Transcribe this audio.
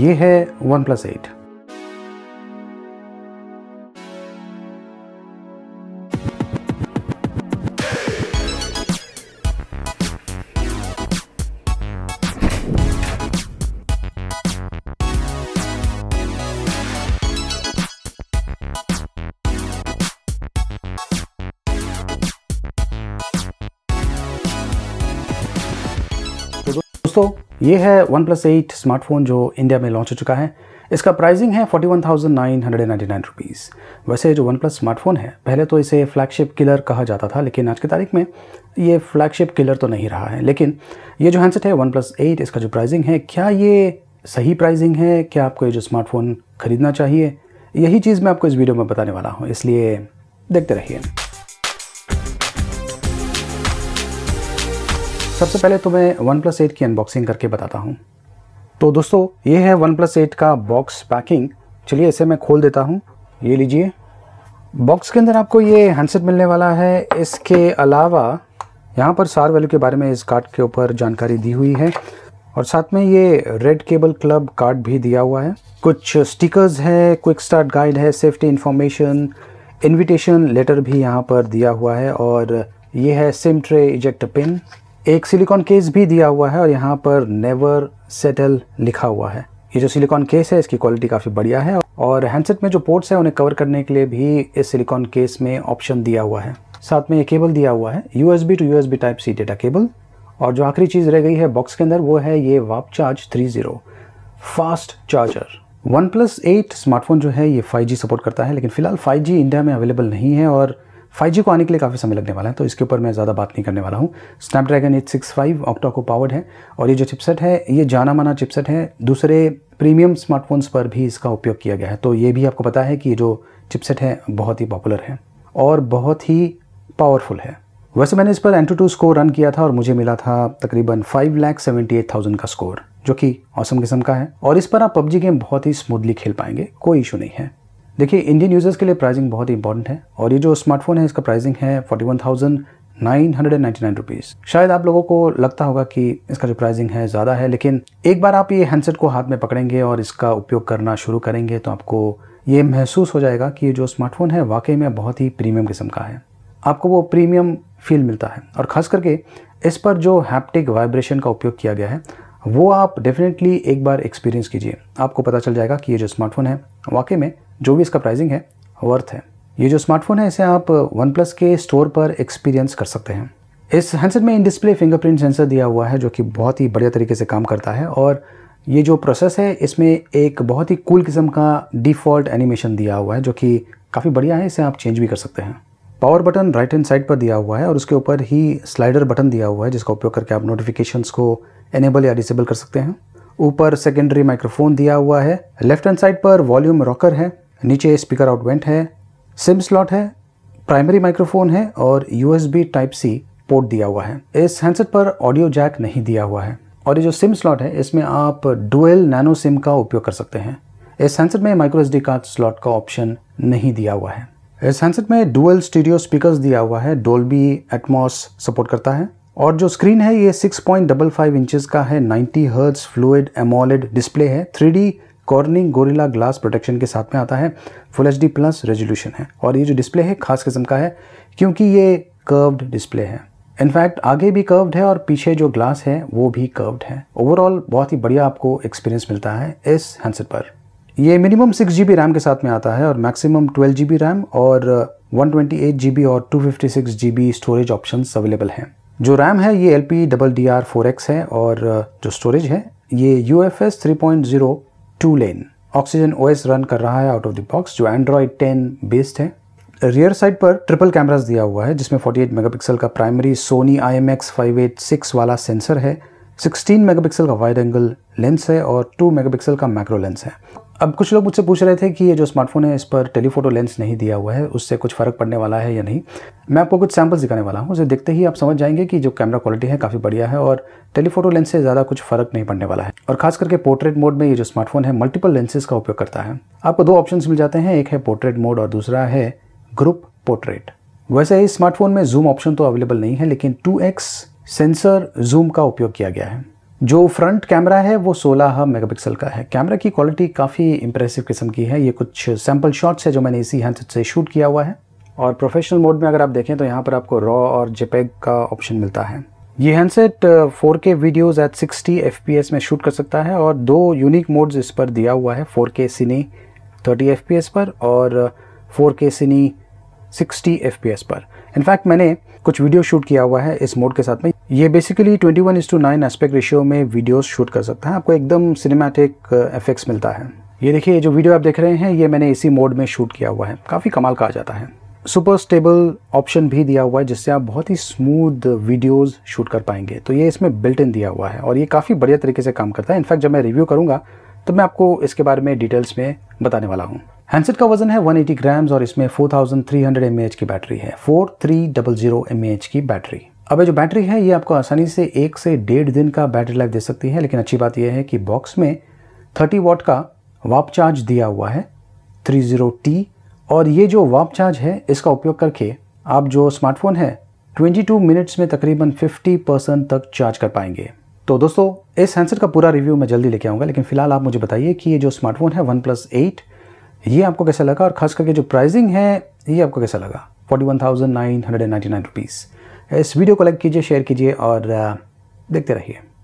ये है OnePlus eight दोस्तों ये है वन प्लस एट स्मार्टफोन जो इंडिया में लॉन्च हो चुका है इसका प्राइसिंग है forty one thousand nine hundred and ninety nine rupees वैसे जो वन प्लस स्मार्टफोन है पहले तो इसे फ्लैगशिप किलर कहा जाता था लेकिन आज की तारीख में ये फ्लैगशिप किलर तो नहीं रहा है लेकिन ये जो हैंडसेट है वन प्लस एट इसका जो प्राइसिंग है क्या ये सही प्राइसिंग है क्या आपको ये जो स्मार्टफ़ोन ख़रीदना चाहिए यही चीज़ मैं आपको इस वीडियो में बताने वाला हूँ इसलिए देखते रहिए सबसे पहले तो मैं वन प्लस एट की अनबॉक्सिंग करके बताता हूँ तो दोस्तों ये है वन प्लस एट का बॉक्स पैकिंग चलिए इसे मैं खोल देता हूँ ये लीजिए बॉक्स के अंदर आपको ये हैंडसेट मिलने वाला है इसके अलावा यहाँ पर सार वैल्यू के बारे में इस कार्ड के ऊपर जानकारी दी हुई है और साथ में ये रेड केबल क्लब कार्ड भी दिया हुआ है कुछ स्टिकर्स है क्विक स्टार्ट गाइड है सेफ्टी इन्फॉर्मेशन इनविटेशन लेटर भी यहाँ पर दिया हुआ है और ये है सिम ट्रे इजेक्ट पिन एक सिलिकॉन केस भी दिया हुआ है और यहाँ पर नेवर सेटल लिखा हुआ है ये जो सिलिकॉन केस है इसकी क्वालिटी काफ़ी बढ़िया है और हैंडसेट में जो पोर्ट्स है उन्हें कवर करने के लिए भी इस सिलिकॉन केस में ऑप्शन दिया हुआ है साथ में ये केबल दिया हुआ है U S B to U S B type C data cable और जो आखिरी चीज़ रह गई है बॉक्स के अंदर वो है ये warp charge three zero fast charger OnePlus eight smartphone जो है ये जी सपोर्ट करता है लेकिन फिलहाल जी इंडिया में अवेलेबल नहीं है और 5G को आने के लिए काफ़ी समय लगने वाला है तो इसके ऊपर मैं ज़्यादा बात नहीं करने वाला हूँ Snapdragon eight six five octa को पावर्ड है और ये जो चिपसेट है ये जाना माना चिपसेट है दूसरे प्रीमियम स्मार्टफोन्स पर भी इसका उपयोग किया गया है तो ये भी आपको पता है कि ये जो चिपसेट है बहुत ही पॉपुलर है और बहुत ही पावरफुल है वैसे मैंने इस पर एंटू टू स्कोर रन किया था और मुझे मिला था तकरीबन five lakh seventy eight thousand का स्कोर जो कि औसम किस्म का है और इस पर आप पबजी गेम बहुत ही स्मूथली खेल पाएंगे कोई इशू नहीं है देखिए इंडियन यूज़र्स के लिए प्राइसिंग बहुत ही इंपॉर्टेंट है और ये जो स्मार्टफोन है इसका प्राइसिंग है forty one thousand nine hundred and ninety nine rupees शायद आप लोगों को लगता होगा कि इसका जो प्राइसिंग है ज़्यादा है लेकिन एक बार आप ये हैंडसेट को हाथ में पकड़ेंगे और इसका उपयोग करना शुरू करेंगे तो आपको ये महसूस हो जाएगा कि ये जो स्मार्टफोन है वाकई में बहुत ही प्रीमियम किस्म का है आपको वो प्रीमियम फील मिलता है और ख़ास करके इस पर जो हैप्टिक वाइब्रेशन का उपयोग किया गया है वो आप डेफिनेटली एक बार एक्सपीरियंस कीजिए आपको पता चल जाएगा कि ये जो स्मार्टफोन है वाकई में जो भी इसका प्राइसिंग है वर्थ है ये जो स्मार्टफोन है इसे आप वन प्लस के स्टोर पर एक्सपीरियंस कर सकते हैं इस हैंडसेट में इन डिस्प्ले फिंगरप्रिंट सेंसर दिया हुआ है जो कि बहुत ही बढ़िया तरीके से काम करता है और ये जो प्रोसेस है इसमें एक बहुत ही कूल किस्म का डिफ़ॉल्ट एनिमेशन दिया हुआ है जो कि काफ़ी बढ़िया है इसे आप चेंज भी कर सकते हैं power button right hand side पर दिया हुआ है और उसके ऊपर ही स्लाइडर बटन दिया हुआ है जिसका उपयोग करके आप नोटिफिकेशंस को एनेबल या डिसेबल कर सकते हैं ऊपर सेकेंडरी माइक्रोफोन दिया हुआ है लेफ्ट हैंड साइड पर वॉल्यूम रॉकर है नीचे स्पीकर आउटवेंट है सिम स्लॉट है प्राइमरी माइक्रोफोन है और यू टाइप सी पोर्ट दिया हुआ है इस हैंडसेट पर ऑडियो जैक नहीं दिया हुआ है और ये जो सिम स्लॉट है इसमें आप डुअल नैनो सिम का उपयोग कर सकते हैं इस हैंडसेट में माइक्रो एसडी कार्ड स्लॉट का ऑप्शन नहीं दिया हुआ है इस हैंडसेट में डुअल स्टूडियो स्पीकर्स दिया हुआ है डोलबी एटमोस सपोर्ट करता है और जो स्क्रीन है ये 6.55 पॉइंट इंचेस का है 90 हर्ट्ज फ्लूड एमोलेड डिस्प्ले है three Corning Gorilla Glass protection के साथ में आता है फुल एच प्लस रेजोल्यूशन है और ये जो डिस्प्ले है खास किस्म का है क्योंकि ये कर्व्ड डिस्प्ले है इनफैक्ट आगे भी कर्व्ड है और पीछे जो ग्लास है वो भी कर्व्ड है ओवरऑल बहुत ही बढ़िया आपको एक्सपीरियंस मिलता है इस हैंडसेट पर ये मिनिमम सिक्स जी रैम के साथ में आता है और मैक्सिमम ट्वेल्व जी रैम और वन uh, ट्वेंटी और two fifty storage option available हैं जो रैम है ये एल पी डबल डी है और uh, जो स्टोरेज है ये U F S two lane Oxygen OS run कर रहा है आउट ऑफ द बॉक्स जो एंड्रॉयड टेन बेस्ड है रियर साइड पर ट्रिपल कैमरास दिया हुआ है जिसमें 48 मेगापिक्सल का primary Sony I M X वाला सेंसर है 16 मेगापिक्सल का वाइड एंगल लेंस है और 2 मेगापिक्सल का मैक्रो लेंस है अब कुछ लोग मुझसे पूछ रहे थे कि ये जो स्मार्टफोन है इस पर टेलीफोटो लेंस नहीं दिया हुआ है उससे कुछ फ़र्क पड़ने वाला है या नहीं मैं आपको कुछ सैम्पल्स दिखाने वाला हूँ उसे देखते ही आप समझ जाएंगे कि जो कैमरा क्वालिटी है काफ़ी बढ़िया है और टेलीफोटो लेंस से ज़्यादा कुछ फ़र्क नहीं पड़ने वाला है और खास करके पोर्ट्रेट मोड में ये जो स्मार्टफोन है मल्टीपल लेंसेज का उपयोग करता है आपको दो ऑप्शन मिल जाते हैं एक है पोर्ट्रेट मोड और दूसरा है ग्रुप पोर्ट्रेट वैसे इस स्मार्टफोन में जूम ऑप्शन तो अवेलेबल नहीं है लेकिन टू एक्स सेंसर जूम का उपयोग किया गया है जो फ्रंट कैमरा है वो 16 मेगापिक्सल का है कैमरा की क्वालिटी काफ़ी इंप्रेसिव किस्म की है ये कुछ सैम्पल शॉट्स है जो मैंने इसी हैंडसेट से शूट किया हुआ है और प्रोफेशनल मोड में अगर आप देखें तो यहाँ पर आपको रॉ और जेपेग का ऑप्शन मिलता है ये handset 4K videos at 60 fps में शूट कर सकता है और दो यूनिक मोड्स इस पर दिया हुआ है 4K सिनी 30 fps पर और 4K सिनी 60 fps पर इनफैक्ट मैंने कुछ वीडियो शूट किया हुआ है इस मोड के साथ में ये basically 21 one two nine aspect ratio में वीडियोस शूट कर सकता है आपको एकदम सिनेमैटिक इफेक्ट्स uh, मिलता है ये देखिए जो वीडियो आप देख रहे हैं ये मैंने इसी मोड में शूट किया हुआ है काफ़ी कमाल का आ जाता है सुपर स्टेबल ऑप्शन भी दिया हुआ है जिससे आप बहुत ही स्मूथ वीडियोस शूट कर पाएंगे तो ये इसमें बिल्ट इन दिया हुआ है और ये काफ़ी बढ़िया तरीके से काम करता है इनफैक्ट जब मैं रिव्यू करूँगा तो मैं आपको इसके बारे में डिटेल्स में बताने वाला हूँ हैंडसेट का वजन है 180 ग्राम्स और इसमें 4300 थाउजेंड की बैटरी है 4300 mAh की बैटरी अब ये जो बैटरी है ये आपको आसानी से एक से डेढ़ दिन का बैटरी लाइफ दे सकती है लेकिन अच्छी बात यह है कि बॉक्स में 30 वॉट का वाप चार्ज दिया हुआ है 30T और ये जो वाप चार्ज है इसका उपयोग करके आप जो स्मार्टफोन है 22 मिनट्स में तकरीबन 50 परसेंट तक चार्ज कर पाएंगे तो दोस्तों इस हैंडसेट का पूरा रिव्यू मैं जल्दी लेके आऊँगा लेकिन फिलहाल आप मुझे बताइए कि ये जो स्मार्टफोन है वन प्लस एट ये आपको कैसा लगा और खास करके जो प्राइसिंग है ये आपको कैसा लगा forty one thousand nine hundred and ninety nine rupees इस वीडियो को लाइक कीजिए शेयर कीजिए और देखते रहिए